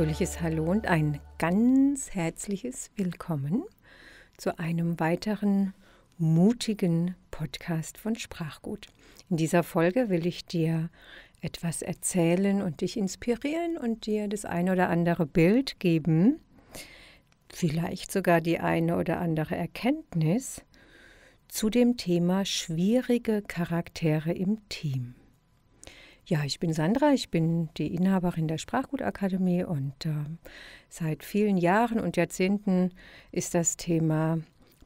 fröhliches Hallo und ein ganz herzliches Willkommen zu einem weiteren mutigen Podcast von Sprachgut. In dieser Folge will ich dir etwas erzählen und dich inspirieren und dir das ein oder andere Bild geben, vielleicht sogar die eine oder andere Erkenntnis zu dem Thema schwierige Charaktere im Team. Ja, ich bin Sandra, ich bin die Inhaberin der Sprachgutakademie und äh, seit vielen Jahren und Jahrzehnten ist das Thema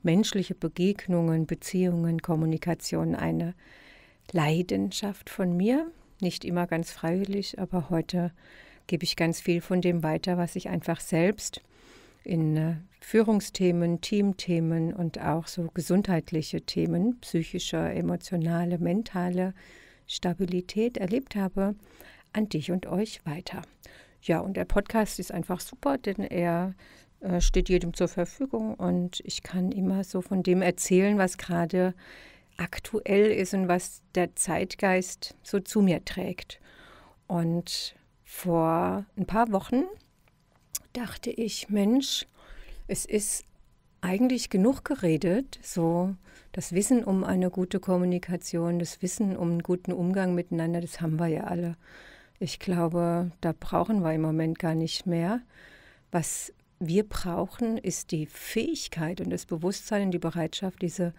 menschliche Begegnungen, Beziehungen, Kommunikation eine Leidenschaft von mir. Nicht immer ganz freiwillig, aber heute gebe ich ganz viel von dem weiter, was ich einfach selbst in äh, Führungsthemen, Teamthemen und auch so gesundheitliche Themen, psychische, emotionale, mentale, Stabilität erlebt habe, an dich und euch weiter. Ja, und der Podcast ist einfach super, denn er äh, steht jedem zur Verfügung und ich kann immer so von dem erzählen, was gerade aktuell ist und was der Zeitgeist so zu mir trägt. Und vor ein paar Wochen dachte ich, Mensch, es ist eigentlich genug geredet, so das Wissen um eine gute Kommunikation, das Wissen um einen guten Umgang miteinander, das haben wir ja alle. Ich glaube, da brauchen wir im Moment gar nicht mehr. Was wir brauchen, ist die Fähigkeit und das Bewusstsein und die Bereitschaft, diese,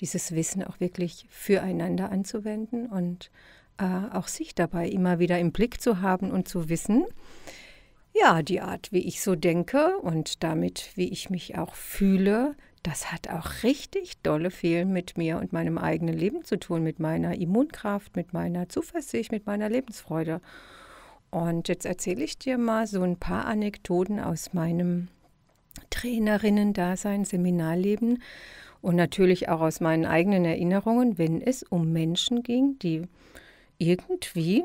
dieses Wissen auch wirklich füreinander anzuwenden und äh, auch sich dabei immer wieder im Blick zu haben und zu wissen, ja, die Art, wie ich so denke und damit, wie ich mich auch fühle, das hat auch richtig dolle Fehlen mit mir und meinem eigenen Leben zu tun, mit meiner Immunkraft, mit meiner Zuversicht, mit meiner Lebensfreude. Und jetzt erzähle ich dir mal so ein paar Anekdoten aus meinem Trainerinnen-Dasein, Seminarleben und natürlich auch aus meinen eigenen Erinnerungen, wenn es um Menschen ging, die irgendwie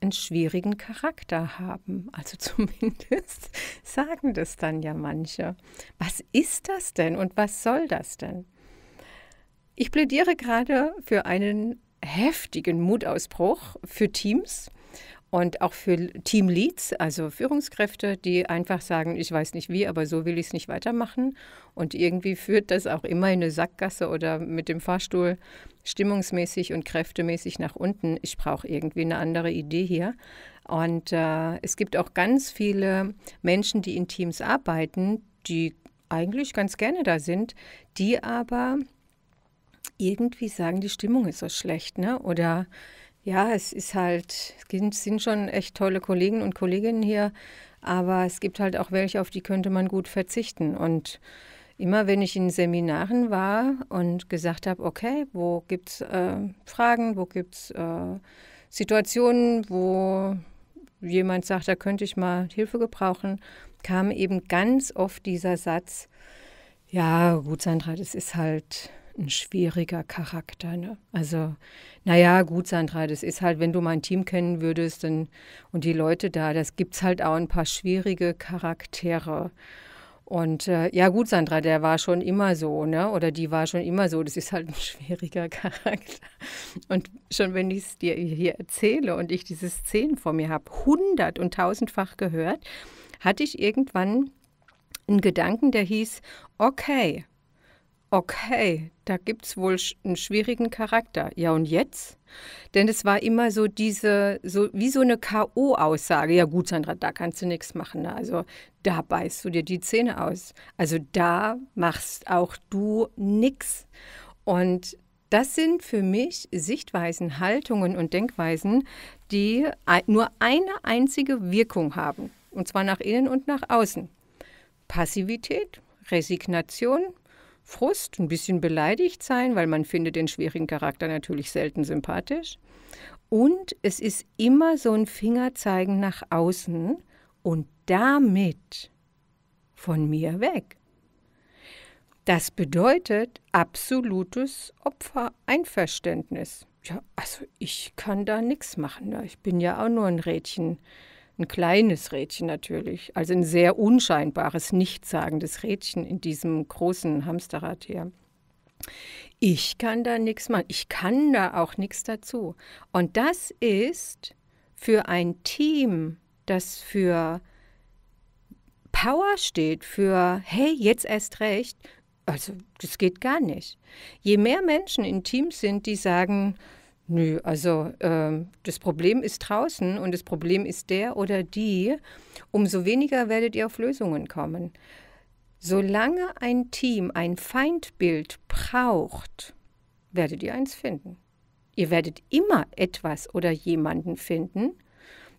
einen schwierigen Charakter haben. Also zumindest sagen das dann ja manche. Was ist das denn und was soll das denn? Ich plädiere gerade für einen heftigen Mutausbruch für Teams, und auch für Teamleads, also Führungskräfte, die einfach sagen, ich weiß nicht wie, aber so will ich es nicht weitermachen. Und irgendwie führt das auch immer in eine Sackgasse oder mit dem Fahrstuhl stimmungsmäßig und kräftemäßig nach unten. Ich brauche irgendwie eine andere Idee hier. Und äh, es gibt auch ganz viele Menschen, die in Teams arbeiten, die eigentlich ganz gerne da sind, die aber irgendwie sagen, die Stimmung ist so schlecht, ne? Oder ja, es ist halt, es sind schon echt tolle Kollegen und Kolleginnen hier, aber es gibt halt auch welche, auf die könnte man gut verzichten. Und immer wenn ich in Seminaren war und gesagt habe, okay, wo gibt es äh, Fragen, wo gibt es äh, Situationen, wo jemand sagt, da könnte ich mal Hilfe gebrauchen, kam eben ganz oft dieser Satz, ja gut, Sandra, das ist halt ein schwieriger Charakter. Ne? Also, naja, gut, Sandra, das ist halt, wenn du mein Team kennen würdest dann, und die Leute da, das gibt es halt auch ein paar schwierige Charaktere. Und äh, ja, gut, Sandra, der war schon immer so, ne? Oder die war schon immer so. Das ist halt ein schwieriger Charakter. Und schon wenn ich es dir hier erzähle und ich diese Szenen vor mir habe, hundert- und tausendfach gehört, hatte ich irgendwann einen Gedanken, der hieß, okay, Okay, da gibt es wohl einen schwierigen Charakter. Ja, und jetzt? Denn es war immer so diese, so wie so eine K.O.-Aussage. Ja, gut, Sandra, da kannst du nichts machen. Ne? Also da beißt du dir die Zähne aus. Also da machst auch du nichts. Und das sind für mich Sichtweisen, Haltungen und Denkweisen, die nur eine einzige Wirkung haben. Und zwar nach innen und nach außen. Passivität, Resignation, Frust, ein bisschen beleidigt sein, weil man findet den schwierigen Charakter natürlich selten sympathisch. Und es ist immer so ein Fingerzeigen nach außen und damit von mir weg. Das bedeutet absolutes Opfereinverständnis. Ja, also ich kann da nichts machen. Ne? Ich bin ja auch nur ein Rädchen ein kleines Rädchen natürlich, also ein sehr unscheinbares, nichtssagendes Rädchen in diesem großen Hamsterrad hier. Ich kann da nichts machen, ich kann da auch nichts dazu. Und das ist für ein Team, das für Power steht, für hey, jetzt erst recht, also das geht gar nicht. Je mehr Menschen in Teams sind, die sagen, Nö, also äh, das Problem ist draußen und das Problem ist der oder die. Umso weniger werdet ihr auf Lösungen kommen. Solange ein Team ein Feindbild braucht, werdet ihr eins finden. Ihr werdet immer etwas oder jemanden finden,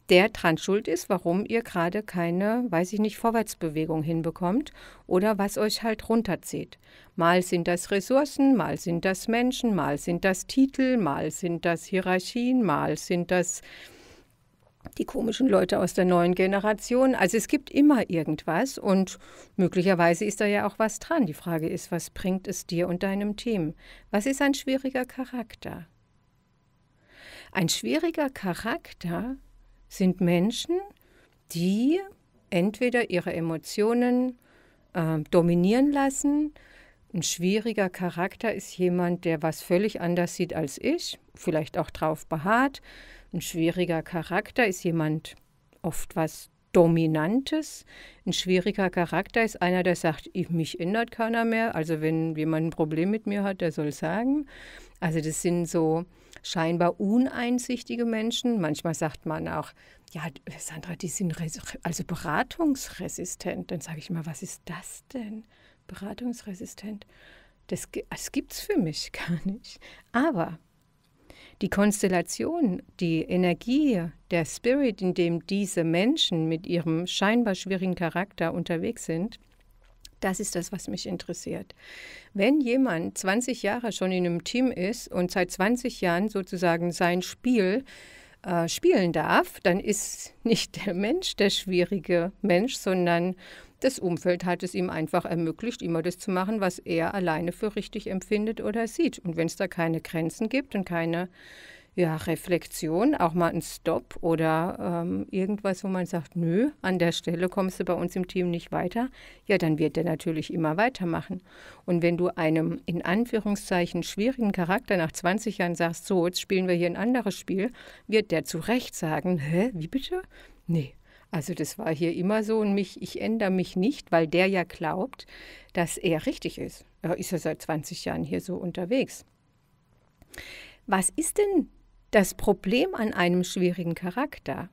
der dran schuld ist, warum ihr gerade keine, weiß ich nicht, Vorwärtsbewegung hinbekommt oder was euch halt runterzieht. Mal sind das Ressourcen, mal sind das Menschen, mal sind das Titel, mal sind das Hierarchien, mal sind das die komischen Leute aus der neuen Generation. Also es gibt immer irgendwas und möglicherweise ist da ja auch was dran. Die Frage ist, was bringt es dir und deinem Team? Was ist ein schwieriger Charakter? Ein schwieriger Charakter sind Menschen, die entweder ihre Emotionen äh, dominieren lassen. Ein schwieriger Charakter ist jemand, der was völlig anders sieht als ich, vielleicht auch drauf beharrt. Ein schwieriger Charakter ist jemand oft was Dominantes. Ein schwieriger Charakter ist einer, der sagt, ich, mich ändert keiner mehr. Also wenn jemand ein Problem mit mir hat, der soll sagen. Also das sind so scheinbar uneinsichtige Menschen. Manchmal sagt man auch, ja, Sandra, die sind also beratungsresistent. Dann sage ich mal, was ist das denn? Beratungsresistent. Das, das gibt es für mich gar nicht. Aber die Konstellation, die Energie, der Spirit, in dem diese Menschen mit ihrem scheinbar schwierigen Charakter unterwegs sind, das ist das, was mich interessiert. Wenn jemand 20 Jahre schon in einem Team ist und seit 20 Jahren sozusagen sein Spiel äh, spielen darf, dann ist nicht der Mensch der schwierige Mensch, sondern das Umfeld hat es ihm einfach ermöglicht, immer das zu machen, was er alleine für richtig empfindet oder sieht. Und wenn es da keine Grenzen gibt und keine ja, Reflexion, auch mal ein Stopp oder ähm, irgendwas, wo man sagt, nö, an der Stelle kommst du bei uns im Team nicht weiter, ja, dann wird der natürlich immer weitermachen. Und wenn du einem in Anführungszeichen schwierigen Charakter nach 20 Jahren sagst, so, jetzt spielen wir hier ein anderes Spiel, wird der zu Recht sagen, hä, wie bitte? Nee, also das war hier immer so und mich, ich ändere mich nicht, weil der ja glaubt, dass er richtig ist. Er ist ja seit 20 Jahren hier so unterwegs. Was ist denn das Problem an einem schwierigen Charakter,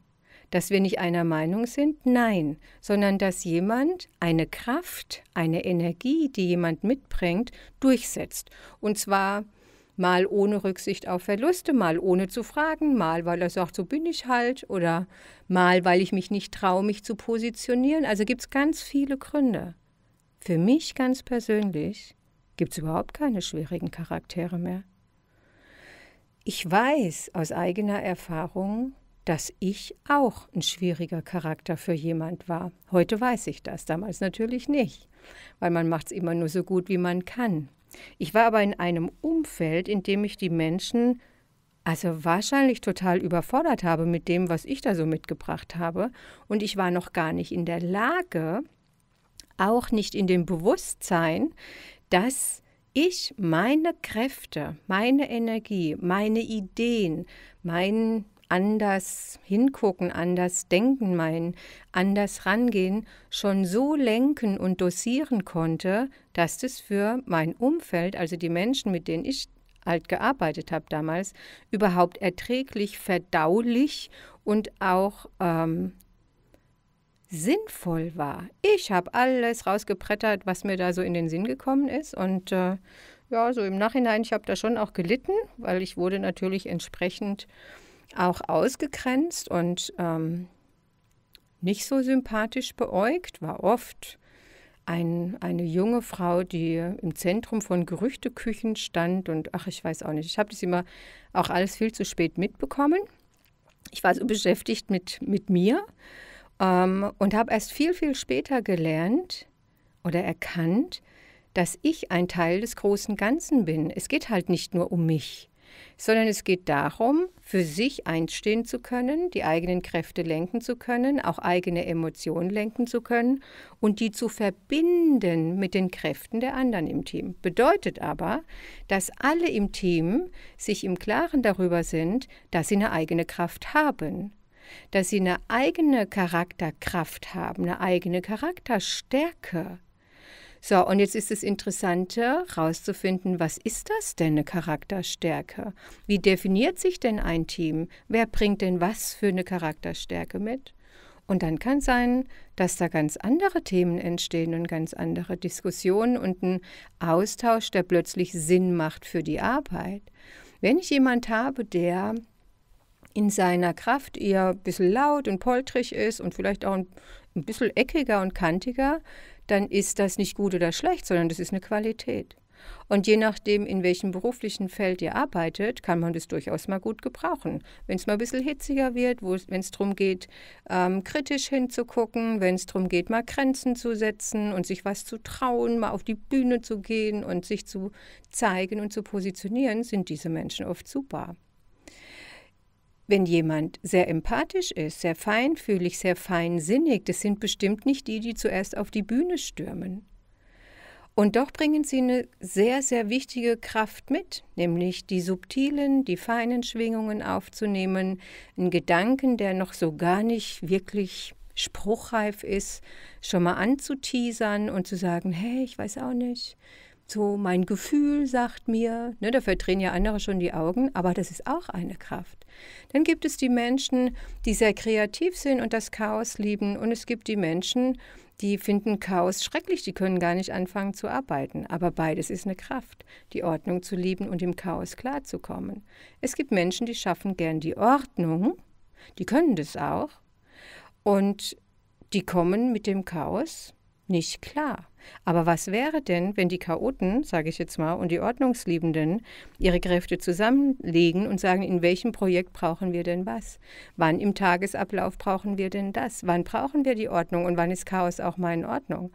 dass wir nicht einer Meinung sind, nein, sondern dass jemand eine Kraft, eine Energie, die jemand mitbringt, durchsetzt. Und zwar mal ohne Rücksicht auf Verluste, mal ohne zu fragen, mal weil er sagt, so bin ich halt, oder mal weil ich mich nicht traue, mich zu positionieren. Also gibt es ganz viele Gründe. Für mich ganz persönlich gibt es überhaupt keine schwierigen Charaktere mehr. Ich weiß aus eigener Erfahrung, dass ich auch ein schwieriger Charakter für jemand war. Heute weiß ich das, damals natürlich nicht, weil man macht es immer nur so gut, wie man kann. Ich war aber in einem Umfeld, in dem ich die Menschen also wahrscheinlich total überfordert habe mit dem, was ich da so mitgebracht habe. Und ich war noch gar nicht in der Lage, auch nicht in dem Bewusstsein, dass ich meine Kräfte, meine Energie, meine Ideen, mein anders hingucken, anders denken, mein anders rangehen schon so lenken und dosieren konnte, dass das für mein Umfeld, also die Menschen, mit denen ich halt gearbeitet habe damals, überhaupt erträglich, verdaulich und auch ähm, sinnvoll war. Ich habe alles rausgebrettert, was mir da so in den Sinn gekommen ist. Und äh, ja, so im Nachhinein, ich habe da schon auch gelitten, weil ich wurde natürlich entsprechend auch ausgegrenzt und ähm, nicht so sympathisch beäugt, war oft ein, eine junge Frau, die im Zentrum von Gerüchteküchen stand und ach, ich weiß auch nicht, ich habe das immer auch alles viel zu spät mitbekommen. Ich war so beschäftigt mit, mit mir ähm, und habe erst viel, viel später gelernt oder erkannt, dass ich ein Teil des großen Ganzen bin. Es geht halt nicht nur um mich, sondern es geht darum, für sich einstehen zu können, die eigenen Kräfte lenken zu können, auch eigene Emotionen lenken zu können und die zu verbinden mit den Kräften der anderen im Team. Bedeutet aber, dass alle im Team sich im Klaren darüber sind, dass sie eine eigene Kraft haben dass sie eine eigene Charakterkraft haben, eine eigene Charakterstärke. So, und jetzt ist es Interessante, herauszufinden, was ist das denn eine Charakterstärke? Wie definiert sich denn ein Team? Wer bringt denn was für eine Charakterstärke mit? Und dann kann es sein, dass da ganz andere Themen entstehen und ganz andere Diskussionen und ein Austausch, der plötzlich Sinn macht für die Arbeit. Wenn ich jemand habe, der in seiner Kraft eher ein bisschen laut und poltrig ist und vielleicht auch ein, ein bisschen eckiger und kantiger, dann ist das nicht gut oder schlecht, sondern das ist eine Qualität. Und je nachdem, in welchem beruflichen Feld ihr arbeitet, kann man das durchaus mal gut gebrauchen. Wenn es mal ein bisschen hitziger wird, wenn es darum geht, ähm, kritisch hinzugucken, wenn es darum geht, mal Grenzen zu setzen und sich was zu trauen, mal auf die Bühne zu gehen und sich zu zeigen und zu positionieren, sind diese Menschen oft super wenn jemand sehr empathisch ist, sehr feinfühlig, sehr feinsinnig, das sind bestimmt nicht die, die zuerst auf die Bühne stürmen. Und doch bringen sie eine sehr, sehr wichtige Kraft mit, nämlich die subtilen, die feinen Schwingungen aufzunehmen, einen Gedanken, der noch so gar nicht wirklich spruchreif ist, schon mal anzuteasern und zu sagen, hey, ich weiß auch nicht, so mein Gefühl sagt mir, ne, dafür drehen ja andere schon die Augen, aber das ist auch eine Kraft. Dann gibt es die Menschen, die sehr kreativ sind und das Chaos lieben und es gibt die Menschen, die finden Chaos schrecklich, die können gar nicht anfangen zu arbeiten. Aber beides ist eine Kraft, die Ordnung zu lieben und im Chaos klarzukommen. Es gibt Menschen, die schaffen gern die Ordnung, die können das auch und die kommen mit dem Chaos nicht klar. Aber was wäre denn, wenn die Chaoten, sage ich jetzt mal, und die Ordnungsliebenden ihre Kräfte zusammenlegen und sagen, in welchem Projekt brauchen wir denn was? Wann im Tagesablauf brauchen wir denn das? Wann brauchen wir die Ordnung und wann ist Chaos auch mal in Ordnung?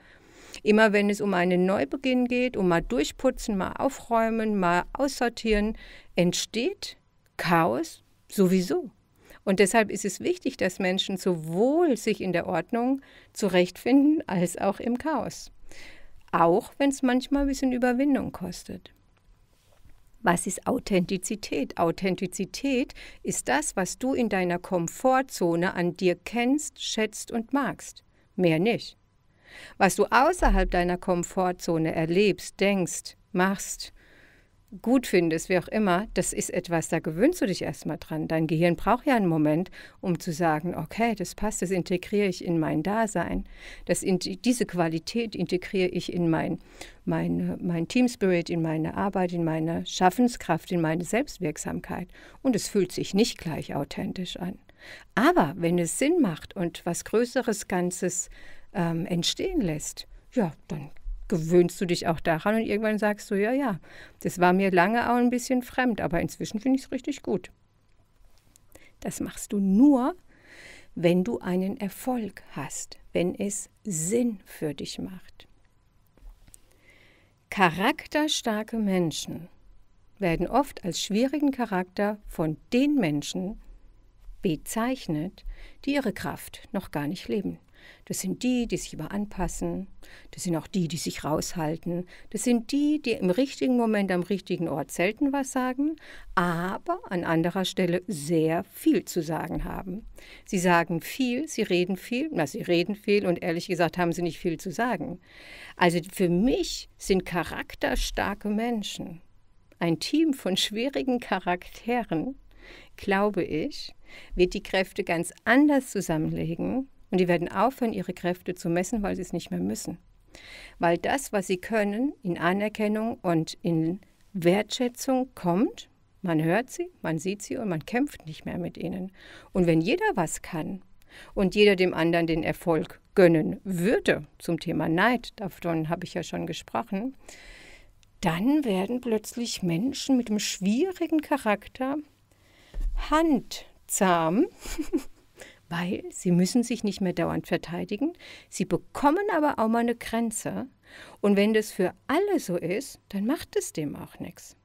Immer wenn es um einen Neubeginn geht, um mal durchputzen, mal aufräumen, mal aussortieren, entsteht Chaos sowieso. Und deshalb ist es wichtig, dass Menschen sowohl sich in der Ordnung zurechtfinden als auch im Chaos. Auch wenn es manchmal ein bisschen Überwindung kostet. Was ist Authentizität? Authentizität ist das, was du in deiner Komfortzone an dir kennst, schätzt und magst. Mehr nicht. Was du außerhalb deiner Komfortzone erlebst, denkst, machst, gut findest, wie auch immer, das ist etwas, da gewöhnst du dich erstmal dran. Dein Gehirn braucht ja einen Moment, um zu sagen, okay, das passt, das integriere ich in mein Dasein. Das in, diese Qualität integriere ich in mein, mein, mein Team Spirit, in meine Arbeit, in meine Schaffenskraft, in meine Selbstwirksamkeit. Und es fühlt sich nicht gleich authentisch an. Aber wenn es Sinn macht und was Größeres Ganzes ähm, entstehen lässt, ja, dann gewöhnst du dich auch daran und irgendwann sagst du, ja, ja, das war mir lange auch ein bisschen fremd, aber inzwischen finde ich es richtig gut. Das machst du nur, wenn du einen Erfolg hast, wenn es Sinn für dich macht. Charakterstarke Menschen werden oft als schwierigen Charakter von den Menschen bezeichnet, die ihre Kraft noch gar nicht leben. Das sind die, die sich immer anpassen. Das sind auch die, die sich raushalten. Das sind die, die im richtigen Moment am richtigen Ort selten was sagen, aber an anderer Stelle sehr viel zu sagen haben. Sie sagen viel, sie reden viel, na, sie reden viel und ehrlich gesagt haben sie nicht viel zu sagen. Also für mich sind charakterstarke Menschen ein Team von schwierigen Charakteren, glaube ich, wird die Kräfte ganz anders zusammenlegen, und die werden aufhören, ihre Kräfte zu messen, weil sie es nicht mehr müssen. Weil das, was sie können, in Anerkennung und in Wertschätzung kommt, man hört sie, man sieht sie und man kämpft nicht mehr mit ihnen. Und wenn jeder was kann und jeder dem anderen den Erfolg gönnen würde, zum Thema Neid, davon habe ich ja schon gesprochen, dann werden plötzlich Menschen mit einem schwierigen Charakter handzahm weil sie müssen sich nicht mehr dauernd verteidigen. Sie bekommen aber auch mal eine Grenze. Und wenn das für alle so ist, dann macht es dem auch nichts.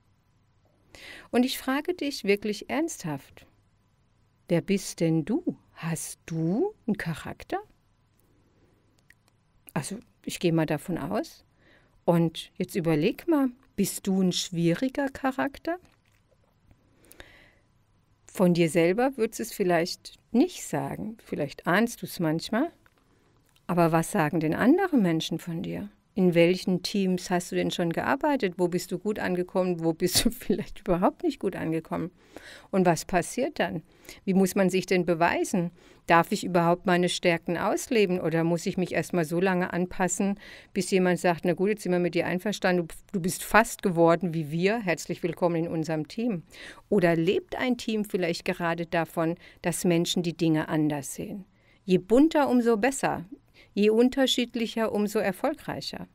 Und ich frage dich wirklich ernsthaft, wer bist denn du? Hast du einen Charakter? Also ich gehe mal davon aus. Und jetzt überleg mal, bist du ein schwieriger Charakter? Von dir selber würdest es vielleicht nicht sagen. Vielleicht ahnst du es manchmal. Aber was sagen denn andere Menschen von dir? in welchen Teams hast du denn schon gearbeitet? Wo bist du gut angekommen? Wo bist du vielleicht überhaupt nicht gut angekommen? Und was passiert dann? Wie muss man sich denn beweisen? Darf ich überhaupt meine Stärken ausleben oder muss ich mich erstmal so lange anpassen, bis jemand sagt, na gut, jetzt sind wir mit dir einverstanden, du, du bist fast geworden wie wir, herzlich willkommen in unserem Team. Oder lebt ein Team vielleicht gerade davon, dass Menschen die Dinge anders sehen? Je bunter, umso besser. Je unterschiedlicher, umso erfolgreicher.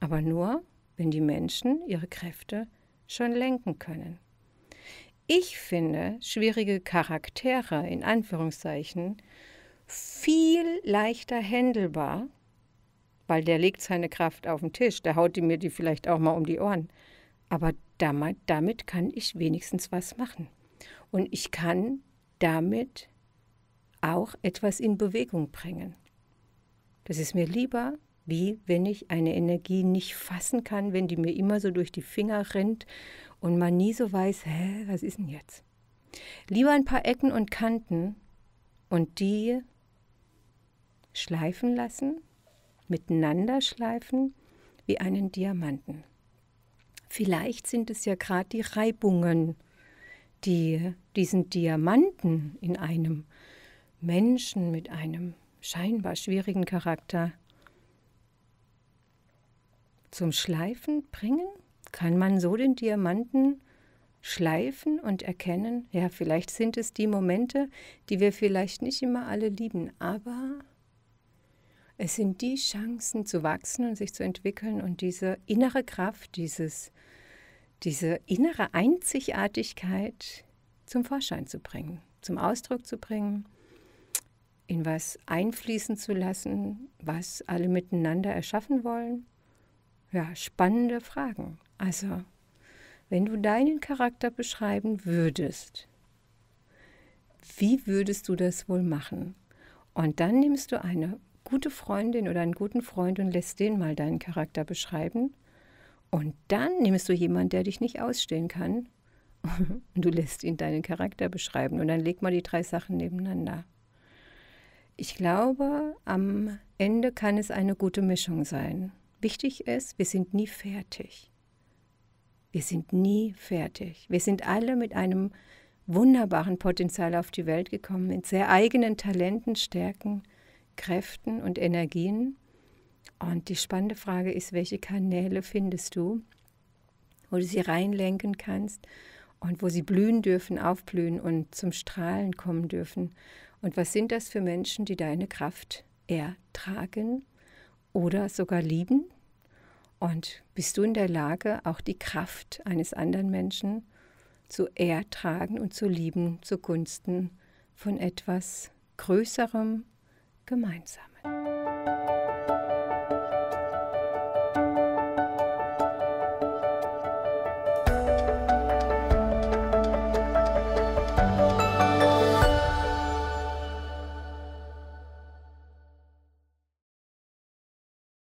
Aber nur, wenn die Menschen ihre Kräfte schon lenken können. Ich finde schwierige Charaktere in Anführungszeichen viel leichter händelbar, weil der legt seine Kraft auf den Tisch, der haut mir die vielleicht auch mal um die Ohren. Aber damit, damit kann ich wenigstens was machen. Und ich kann damit auch etwas in Bewegung bringen. Das ist mir lieber, wie wenn ich eine Energie nicht fassen kann, wenn die mir immer so durch die Finger rennt und man nie so weiß, hä, was ist denn jetzt? Lieber ein paar Ecken und Kanten und die schleifen lassen, miteinander schleifen, wie einen Diamanten. Vielleicht sind es ja gerade die Reibungen, die diesen Diamanten in einem Menschen mit einem scheinbar schwierigen Charakter zum Schleifen bringen? Kann man so den Diamanten schleifen und erkennen? Ja, vielleicht sind es die Momente, die wir vielleicht nicht immer alle lieben, aber es sind die Chancen zu wachsen und sich zu entwickeln und diese innere Kraft, dieses, diese innere Einzigartigkeit zum Vorschein zu bringen, zum Ausdruck zu bringen in was einfließen zu lassen, was alle miteinander erschaffen wollen? Ja, spannende Fragen. Also, wenn du deinen Charakter beschreiben würdest, wie würdest du das wohl machen? Und dann nimmst du eine gute Freundin oder einen guten Freund und lässt den mal deinen Charakter beschreiben. Und dann nimmst du jemanden, der dich nicht ausstehen kann. Und du lässt ihn deinen Charakter beschreiben. Und dann leg mal die drei Sachen nebeneinander. Ich glaube, am Ende kann es eine gute Mischung sein. Wichtig ist, wir sind nie fertig. Wir sind nie fertig. Wir sind alle mit einem wunderbaren Potenzial auf die Welt gekommen, mit sehr eigenen Talenten, Stärken, Kräften und Energien. Und die spannende Frage ist, welche Kanäle findest du, wo du sie reinlenken kannst und wo sie blühen dürfen, aufblühen und zum Strahlen kommen dürfen und was sind das für Menschen, die deine Kraft ertragen oder sogar lieben? Und bist du in der Lage, auch die Kraft eines anderen Menschen zu ertragen und zu lieben zugunsten von etwas Größerem gemeinsam?